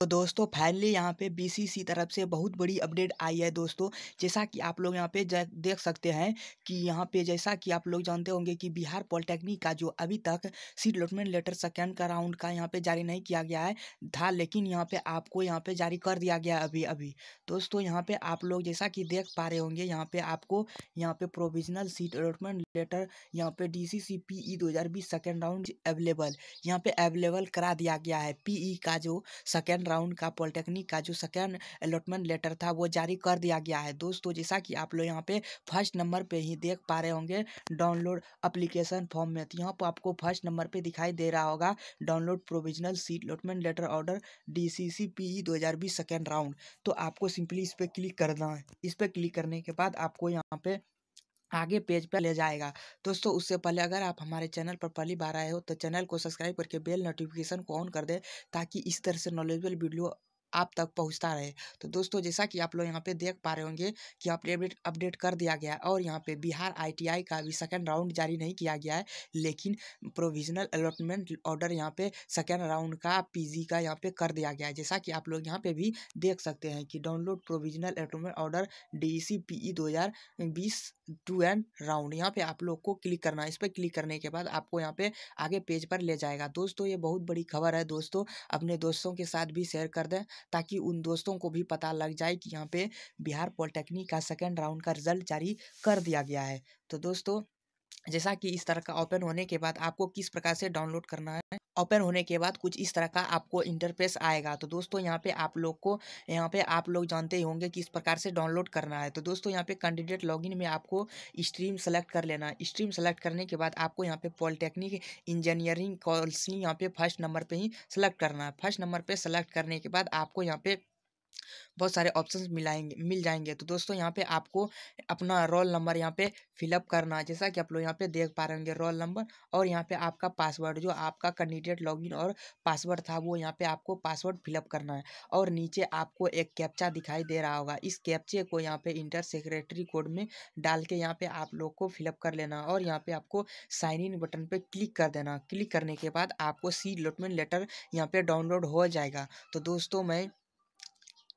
तो दोस्तों फाइनली यहाँ पे बीसीसी तरफ से बहुत बड़ी अपडेट आई है दोस्तों जैसा कि आप लोग यहाँ पे देख सकते हैं कि यहाँ पे जैसा कि आप लोग जानते होंगे कि बिहार पॉलिटेक्निक का जो अभी तक सीट अलॉटमेंट लेटर सेकेंड का राउंड का यहाँ पे जारी नहीं किया गया है था लेकिन यहाँ पे आपको यहाँ पे जारी कर दिया गया अभी अभी दोस्तों यहाँ पे आप लोग जैसा कि देख पा रहे होंगे यहाँ पे आपको यहाँ पे प्रोविजनल सीट अलॉटमेंट लेटर यहाँ पे D C C P E दो हजार बीस सेकेंड राउंड अवेलेबल यहाँ पे अवेलेबल करा दिया गया है पी ई का जो सेकेंड सेकेंड राउंड का पॉलिटेक्निक का जो सेकेंड अलॉटमेंट लेटर था वो जारी कर दिया गया है दोस्तों जैसा कि आप लोग यहाँ पे फर्स्ट नंबर पे ही देख पा रहे होंगे डाउनलोड अप्लीकेशन फॉर्म में तो यहाँ पर आपको फर्स्ट नंबर पर दिखाई दे रहा होगा download provisional seat allotment letter order D C C P E दो हज़ार बीस सेकेंड राउंड तो आपको सिंपली इस पर क्लिक करना है इस पर क्लिक करने के बाद आपको यहाँ पे आगे पेज पर ले जाएगा दोस्तों उससे पहले अगर आप हमारे चैनल पर पहली बार आए हो तो चैनल को सब्सक्राइब करके बेल नोटिफिकेशन को ऑन कर दें ताकि इस तरह से नॉलेजबल वीडियो आप तक पहुंचता रहे तो दोस्तों जैसा कि आप लोग यहाँ पे देख पा रहे होंगे कि अपडेट अपडेट कर दिया गया है और यहाँ पे बिहार आईटीआई का भी सेकेंड राउंड जारी नहीं किया गया है लेकिन प्रोविजनल अलॉटमेंट ऑर्डर यहाँ पे सेकेंड राउंड का पीजी का यहाँ पे कर दिया गया है जैसा कि आप लोग यहाँ पे भी देख सकते हैं कि download provisional allotment order D C P E two and round यहाँ पे आप लोग को क्लिक करना है इस पर क्लिक करने के बाद आपको यहाँ पे आगे पेज पर ले जाएगा दोस्तों ये बहुत बड़ी खबर है दोस्तों अपने दोस्तों के साथ भी शेयर कर दें ताकि उन दोस्तों को भी पता लग जाए कि यहाँ पे बिहार पॉलिटेक्निक का सेकेंड राउंड का रिजल्ट जारी कर दिया गया है तो दोस्तों जैसा कि इस तरह का ओपन होने के बाद आपको किस प्रकार से डाउनलोड करना है ओपन होने के बाद कुछ इस तरह का आपको इंटरफेस आएगा तो दोस्तों यहाँ पे आप लोग को यहाँ पे आप लोग जानते ही होंगे किस प्रकार से डाउनलोड करना है तो दोस्तों यहाँ पे कैंडिडेट लॉगिन में आपको स्ट्रीम सेलेक्ट कर लेना है स्ट्रीम सेलेक्ट करने के बाद आपको यहाँ पे पॉलिटेक्निक इंजीनियरिंग कॉल्सिंग यहाँ पे फर्स्ट नंबर पर ही सेलेक्ट करना है फर्स्ट नंबर पर सेलेक्ट करने के बाद आपको यहाँ पे बहुत सारे ऑप्शन मिलाएंगे मिल जाएंगे तो दोस्तों यहाँ पे आपको अपना रोल नंबर यहाँ पे फिलअप करना है जैसा कि आप लोग यहाँ पे देख पा रहे होंगे रोल नंबर और यहाँ पे आपका पासवर्ड जो आपका कैंडिडेट लॉगिन और पासवर्ड था वो यहाँ पे आपको पासवर्ड फिलअप करना है और नीचे आपको एक कैप्चा दिखाई दे रहा होगा इस कैप्चे को यहाँ पे इंटर सेक्रेटरी कोड में डाल के यहाँ पे आप लोग को फिलअप कर लेना और यहाँ पे आपको साइन इन बटन पर क्लिक कर देना क्लिक करने के बाद आपको सी लोटमेंट लेटर यहाँ पे डाउनलोड हो जाएगा तो दोस्तों मैं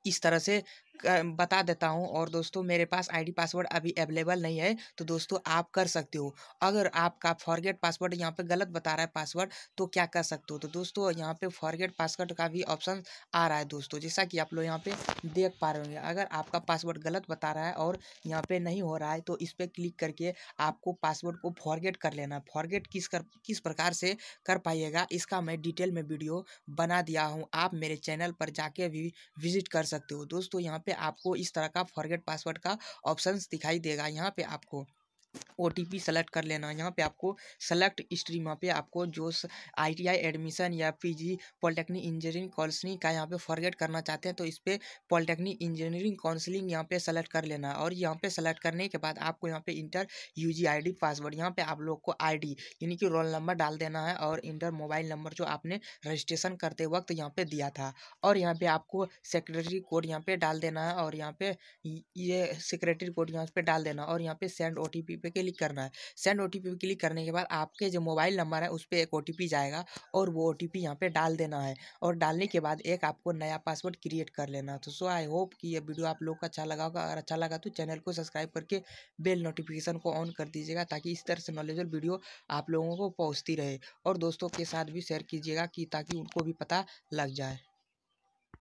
इस तरह से बता देता हूँ और दोस्तों मेरे पास आईडी पासवर्ड अभी अवेलेबल नहीं है तो दोस्तों आप कर सकते हो अगर आपका फॉरगेट पासवर्ड यहाँ पे गलत बता रहा है पासवर्ड तो क्या कर सकते हो तो दोस्तों यहाँ पे फॉरगेट पासवर्ड का भी ऑप्शन आ रहा है दोस्तों जैसा कि आप लोग यहाँ पे देख पा रहे होंगे अगर आपका पासवर्ड गलत बता रहा है और यहाँ पे नहीं हो रहा है तो इस पर क्लिक करके आपको पासवर्ड को फॉरगेट कर लेना है फॉरगेट किस कर किस प्रकार से कर पाइएगा इसका मैं डिटेल में वीडियो बना दिया हूँ आप मेरे चैनल पर जाके भी विजिट कर सकते हो दोस्तों यहाँ पे पे आपको इस तरह का फॉरगेट पासवर्ड का ऑप्शन दिखाई देगा यहाँ पे आपको ओ टी पी सेलेक्ट कर लेना यहाँ पे आपको सेलेक्ट स्ट्रीम यहाँ पे आपको जो आई टी आई एडमिशन या P G polytechnic engineering counselling का यहाँ पे फॉरगेट करना चाहते हैं तो इस पर पॉलिटेक्निक इंजीनियरिंग काउंसलिंग यहाँ पे सेलेक्ट कर लेना और यहाँ पे सेलेक्ट करने के बाद आपको यहाँ पे enter U G I D password यहाँ पर आप लोग को आई डी यानी कि रोल नंबर डाल देना है और इंटर मोबाइल नंबर जो आपने रजिस्ट्रेशन करते वक्त यहाँ पर दिया था और यहाँ पर आपको सेक्रेटरी कोड यहाँ पर डाल देना है और यहाँ पर ये सेक्रेटरी कोड यहाँ पर डाल देना और यहाँ पर सेंड ओ टी पी पे क्लिक करना है सेंड ओ टी पे क्लिक करने के बाद आपके जो मोबाइल नंबर है उस पर एक ओ टी पी जाएगा और वो ओ टी पी यहाँ पर डाल देना है और डालने के बाद एक आपको नया पासवर्ड क्रिएट कर लेना तो सो आई होप कि ये वीडियो आप लोग को अच्छा लगा होगा अगर अच्छा लगा तो चैनल को सब्सक्राइब करके बेल नोटिफिकेशन को ऑन कर दीजिएगा ताकि इस तरह से नॉलेजल वीडियो आप लोगों को पहुँचती रहे और दोस्तों के साथ भी शेयर कीजिएगा कि ताकि उनको भी पता लग जाए